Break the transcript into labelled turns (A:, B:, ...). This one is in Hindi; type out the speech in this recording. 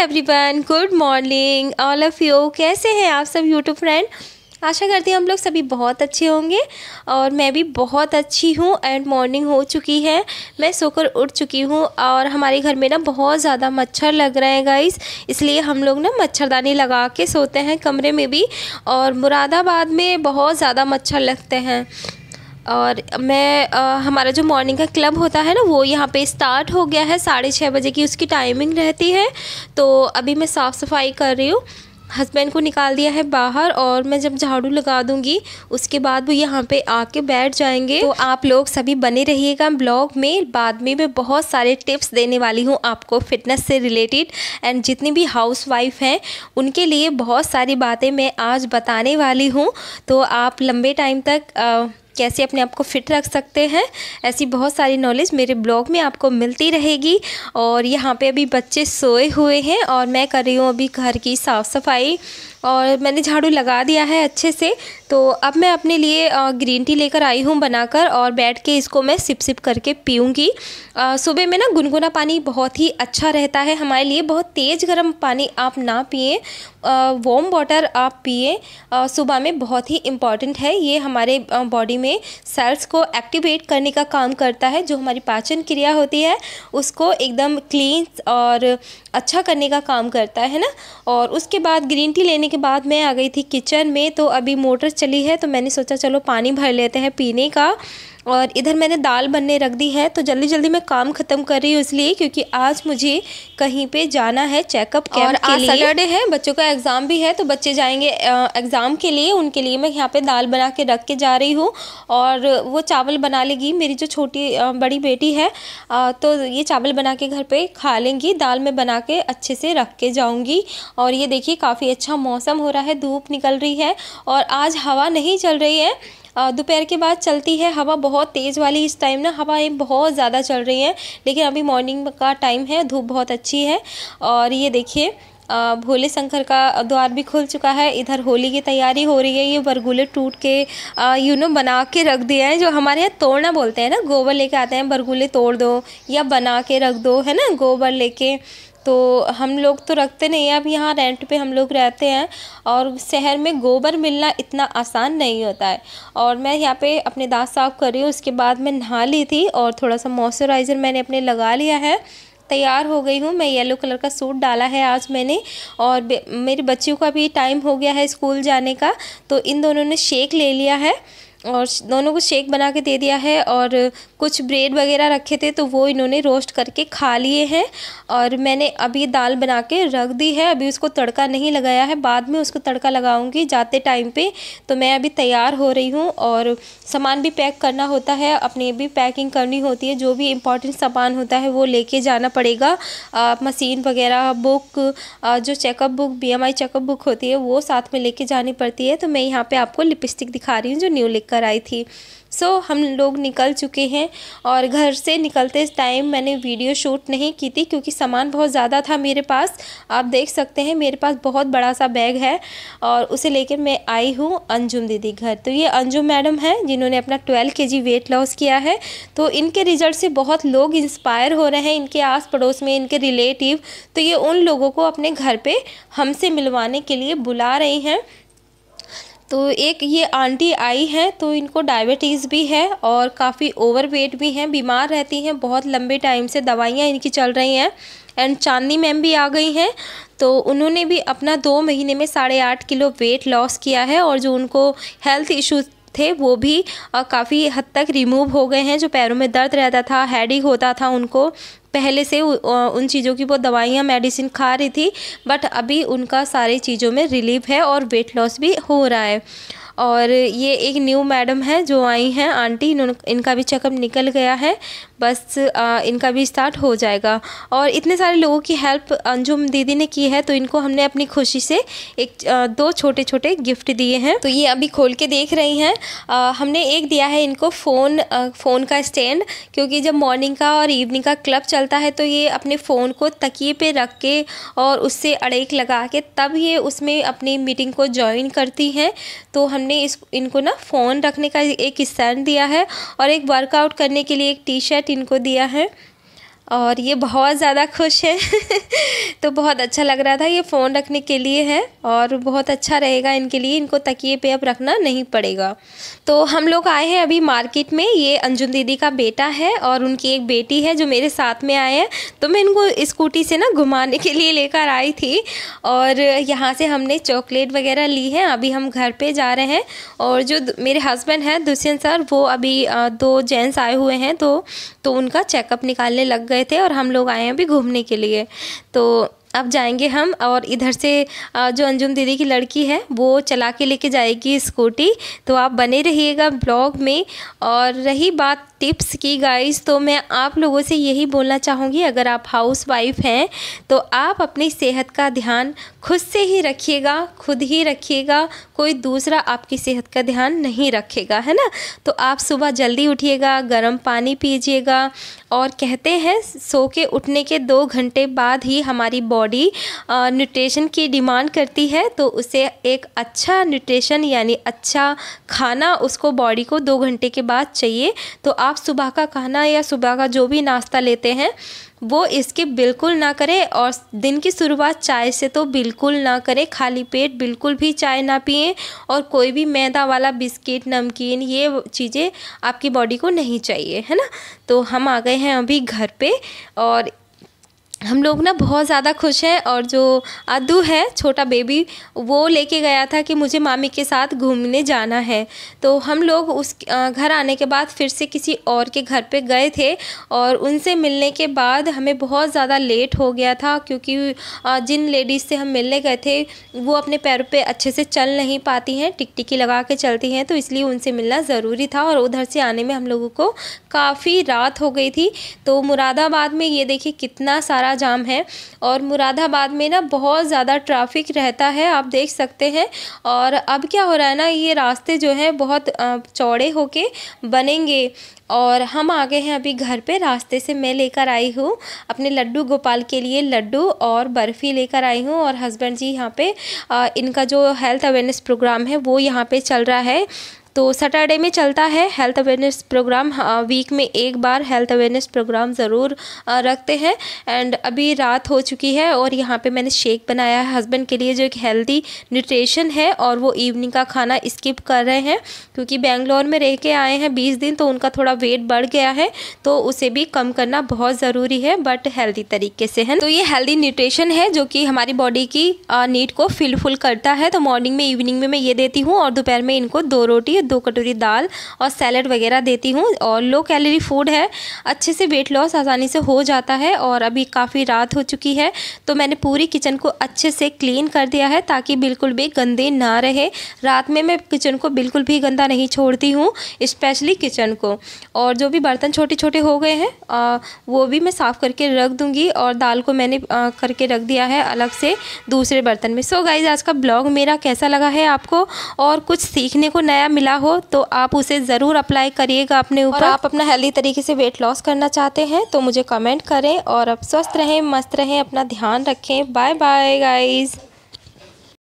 A: everyone good morning all of you कैसे हैं आप सब यूट्यूब फ्रेंड आशा करती हूँ हम लोग सभी बहुत अच्छे होंगे और मैं भी बहुत अच्छी हूँ एंड मॉर्निंग हो चुकी है मैं सोकर उठ चुकी हूँ और हमारे घर में ना बहुत ज़्यादा मच्छर लग रहे हैं गाइस इसलिए हम लोग ना मच्छरदानी लगा के सोते हैं कमरे में भी और मुरादाबाद में बहुत ज़्यादा मच्छर लगते हैं और मैं आ, हमारा जो मॉर्निंग का क्लब होता है ना वो यहाँ पे स्टार्ट हो गया है साढ़े छः बजे की उसकी टाइमिंग रहती है तो अभी मैं साफ़ सफाई कर रही हूँ हस्बैंड को निकाल दिया है बाहर और मैं जब झाड़ू लगा दूंगी उसके बाद वो यहाँ पे आके बैठ जाएंगे तो आप लोग सभी बने रहिएगा ब्लॉग में बाद में मैं बहुत सारे टिप्स देने वाली हूँ आपको फिटनेस से रिलेटेड एंड जितनी भी हाउस वाइफ हैं उनके लिए बहुत सारी बातें मैं आज बताने वाली हूँ तो आप लंबे टाइम तक आ, कैसे अपने आप को फिट रख सकते हैं ऐसी बहुत सारी नॉलेज मेरे ब्लॉग में आपको मिलती रहेगी और यहाँ पे अभी बच्चे सोए हुए हैं और मैं कर रही हूँ अभी घर की साफ़ सफाई और मैंने झाड़ू लगा दिया है अच्छे से तो अब मैं अपने लिए ग्रीन टी लेकर आई हूँ बनाकर और बैठ के इसको मैं सिप सिप करके पीऊँगी सुबह में ना गुनगुना पानी बहुत ही अच्छा रहता है हमारे लिए बहुत तेज़ गर्म पानी आप ना पिए वॉम वाटर आप पिए सुबह में बहुत ही इम्पॉर्टेंट है ये हमारे बॉडी में में सेल्स को एक्टिवेट करने का काम करता है जो हमारी पाचन क्रिया होती है उसको एकदम क्लीन और अच्छा करने का काम करता है ना और उसके बाद ग्रीन टी लेने के बाद मैं आ गई थी किचन में तो अभी मोटर चली है तो मैंने सोचा चलो पानी भर लेते हैं पीने का और इधर मैंने दाल बनने रख दी है तो जल्दी जल्दी मैं काम ख़त्म कर रही हूँ इसलिए क्योंकि आज मुझे कहीं पे जाना है चेकअप के आज लिए सैटरडे है बच्चों का एग्ज़ाम भी है तो बच्चे जाएंगे एग्ज़ाम के लिए उनके लिए मैं यहाँ पे दाल बना के रख के जा रही हूँ और वो चावल बना लेगी मेरी जो छोटी बड़ी बेटी है तो ये चावल बना के घर पर खा लेंगी दाल में बना के अच्छे से रख के जाऊँगी और ये देखिए काफ़ी अच्छा मौसम हो रहा है धूप निकल रही है और आज हवा नहीं चल रही है दोपहर के बाद चलती है हवा बहुत तेज़ वाली इस टाइम ना हवाएं बहुत ज़्यादा चल रही हैं लेकिन अभी मॉर्निंग का टाइम है धूप बहुत अच्छी है और ये देखिए भोले शंकर का द्वार भी खुल चुका है इधर होली की तैयारी हो रही है ये बरगुले टूट के यू नो बना के रख दिया है जो हमारे यहाँ तोड़ना बोलते हैं ना गोबर लेके आते हैं बरगुले तोड़ दो या बना के रख दो है ना गोबर लेके तो हम लोग तो रखते नहीं हैं अब यहाँ रेंट पे हम लोग रहते हैं और शहर में गोबर मिलना इतना आसान नहीं होता है और मैं यहाँ पे अपने दांत साफ़ कर रही हूँ उसके बाद मैं नहा ली थी और थोड़ा सा मॉइस्चराइज़र मैंने अपने लगा लिया है तैयार हो गई हूँ मैं येलो कलर का सूट डाला है आज मैंने और मेरे बच्चियों का भी टाइम हो गया है स्कूल जाने का तो इन दोनों ने शेक ले लिया है और दोनों को शेक बना के दे दिया है और कुछ ब्रेड वगैरह रखे थे तो वो इन्होंने रोस्ट करके खा लिए हैं और मैंने अभी दाल बना के रख दी है अभी उसको तड़का नहीं लगाया है बाद में उसको तड़का लगाऊंगी जाते टाइम पे तो मैं अभी तैयार हो रही हूँ और सामान भी पैक करना होता है अपने भी पैकिंग करनी होती है जो भी इम्पॉर्टेंट सामान होता है वो लेके जाना पड़ेगा आ, मशीन वगैरह बुक आ, जो चेकअप बुक बी चेकअप बुक होती है वो साथ में लेके जानी पड़ती है तो मैं यहाँ पर आपको लिपस्टिक दिखा रही हूँ जो न्यू लिख आई थी सो so, हम लोग निकल चुके हैं और घर से निकलते टाइम मैंने वीडियो शूट नहीं की थी क्योंकि सामान बहुत ज़्यादा था मेरे पास आप देख सकते हैं मेरे पास बहुत बड़ा सा बैग है और उसे लेकर मैं आई हूँ अंजुम दीदी घर तो ये अंजुम मैडम है जिन्होंने अपना ट्वेल्व के वेट लॉस किया है तो इनके रिजल्ट से बहुत लोग इंस्पायर हो रहे हैं इनके आस पड़ोस में इनके रिलेटिव तो ये उन लोगों को अपने घर पर हमसे मिलवाने के लिए बुला रही हैं तो एक ये आंटी आई हैं तो इनको डायबिटीज़ भी है और काफ़ी ओवरवेट भी हैं बीमार रहती हैं बहुत लंबे टाइम से दवाइयाँ इनकी चल रही हैं एंड चांदनी मैम भी आ गई हैं तो उन्होंने भी अपना दो महीने में साढ़े आठ किलो वेट लॉस किया है और जो उनको हेल्थ इशूज थे वो भी काफ़ी हद तक रिमूव हो गए हैं जो पैरों में दर्द रहता था हेडिक होता था उनको पहले से उन चीज़ों की वो दवाइयाँ मेडिसिन खा रही थी बट अभी उनका सारी चीज़ों में रिलीफ है और वेट लॉस भी हो रहा है और ये एक न्यू मैडम है जो आई हैं आंटी इनका भी चेकअप निकल गया है बस इनका भी स्टार्ट हो जाएगा और इतने सारे लोगों की हेल्प अंजुम दीदी ने की है तो इनको हमने अपनी खुशी से एक दो छोटे छोटे गिफ्ट दिए हैं तो ये अभी खोल के देख रही हैं हमने एक दिया है इनको फ़ोन फ़ोन का स्टैंड क्योंकि जब मॉर्निंग का और इवनिंग का क्लब चलता है तो ये अपने फ़ोन को तकिए पे रख के और उससे अड़ेक लगा के तब ये उसमें अपनी मीटिंग को ज्वाइन करती हैं तो हमने इस इनको ना फ़ोन रखने का एक स्टैंड दिया है और एक वर्कआउट करने के लिए एक टी शर्ट टिन को दिया है और ये बहुत ज़्यादा खुश है तो बहुत अच्छा लग रहा था ये फ़ोन रखने के लिए है और बहुत अच्छा रहेगा इनके लिए इनको तकिए पे अब रखना नहीं पड़ेगा तो हम लोग आए हैं अभी मार्केट में ये अंजुन दीदी का बेटा है और उनकी एक बेटी है जो मेरे साथ में आए हैं तो मैं इनको स्कूटी से ना घुमाने के लिए लेकर आई थी और यहाँ से हमने चॉकलेट वगैरह ली है अभी हम घर पर जा रहे हैं और जो मेरे हस्बैंड हैं दुष्यंत सर वो अभी दो जेंट्स आए हुए हैं तो, तो उनका चेकअप निकालने लग गए गए थे और हम लोग आए हैं अभी घूमने के लिए तो अब जाएंगे हम और इधर से जो अंजुम दीदी की लड़की है वो चला के लेके जाएगी स्कूटी तो आप बने रहिएगा ब्लॉग में और रही बात टिप्स की गाइस तो मैं आप लोगों से यही बोलना चाहूँगी अगर आप हाउस वाइफ हैं तो आप अपनी सेहत का ध्यान खुद से ही रखिएगा खुद ही रखिएगा कोई दूसरा आपकी सेहत का ध्यान नहीं रखेगा है ना तो आप सुबह जल्दी उठिएगा गर्म पानी पीजिएगा और कहते हैं सो के उठने के दो घंटे बाद ही हमारी बॉडी न्यूट्रिशन की डिमांड करती है तो उसे एक अच्छा न्यूट्रिशन यानी अच्छा खाना उसको बॉडी को दो घंटे के बाद चाहिए तो आप सुबह का खाना या सुबह का जो भी नाश्ता लेते हैं वो इसके बिल्कुल ना करें और दिन की शुरुआत चाय से तो बिल्कुल ना करें खाली पेट बिल्कुल भी चाय ना पिए और कोई भी मैदा वाला बिस्किट नमकीन ये चीज़ें आपकी बॉडी को नहीं चाहिए है ना तो हम आ गए हैं अभी घर पे और हम लोग ना बहुत ज़्यादा खुश हैं और जो अदू है छोटा बेबी वो लेके गया था कि मुझे मामी के साथ घूमने जाना है तो हम लोग उस घर आने के बाद फिर से किसी और के घर पे गए थे और उनसे मिलने के बाद हमें बहुत ज़्यादा लेट हो गया था क्योंकि जिन लेडीज़ से हम मिलने गए थे वो अपने पैरों पे अच्छे से चल नहीं पाती हैं टिकटिकी लगा के चलती हैं तो इसलिए उनसे मिलना ज़रूरी था और उधर से आने में हम लोगों को काफ़ी रात हो गई थी तो मुरादाबाद में ये देखिए कितना सारा बड़ा जाम है और मुरादाबाद में ना बहुत ज़्यादा ट्रैफिक रहता है आप देख सकते हैं और अब क्या हो रहा है ना ये रास्ते जो हैं बहुत चौड़े होके बनेंगे और हम आ गए हैं अभी घर पे रास्ते से मैं लेकर आई हूँ अपने लड्डू गोपाल के लिए लड्डू और बर्फ़ी लेकर आई हूँ और हस्बैंड जी यहाँ पे आ, इनका जो हेल्थ अवेयरनेस प्रोग्राम है वो यहाँ पे चल रहा है तो सैटरडे में चलता है हेल्थ अवेयरनेस प्रोग्राम हाँ, वीक में एक बार हेल्थ अवेयरनेस प्रोग्राम ज़रूर रखते हैं एंड अभी रात हो चुकी है और यहाँ पे मैंने शेक बनाया है हस्बैंड के लिए जो एक हेल्दी न्यूट्रिशन है और वो इवनिंग का खाना स्किप कर रहे हैं क्योंकि बेंगलोर में रह के आए हैं बीस दिन तो उनका थोड़ा वेट बढ़ गया है तो उसे भी कम करना बहुत ज़रूरी है बट हेल्दी तरीके से है तो ये हेल्दी न्यूट्रिशन है जो कि हमारी बॉडी की नीड को फिलफुल करता है तो मॉर्निंग में इवनिंग में मैं ये देती हूँ और दोपहर में इनको दो रोटी दो कटोरी दाल और सैलड वगैरह देती हूँ और लो कैलोरी फूड है अच्छे से वेट लॉस आसानी से हो जाता है और अभी काफ़ी रात हो चुकी है तो मैंने पूरी किचन को अच्छे से क्लीन कर दिया है ताकि बिल्कुल भी गंदे ना रहे रात में मैं किचन को बिल्कुल भी गंदा नहीं छोड़ती हूँ स्पेशली किचन को और जो भी बर्तन छोटे छोटे हो गए हैं वो भी मैं साफ़ करके रख दूँगी और दाल को मैंने आ, करके रख दिया है अलग से दूसरे बर्तन में सो so गाइज आज का ब्लॉग मेरा कैसा लगा है आपको और कुछ सीखने को नया मिला आया हो तो आप उसे ज़रूर अप्लाई करिएगा अपने ऊपर आप अपना हेल्दी तरीके से वेट लॉस करना चाहते हैं तो मुझे कमेंट करें और आप स्वस्थ रहें मस्त रहें अपना ध्यान रखें बाय बाय गाइज़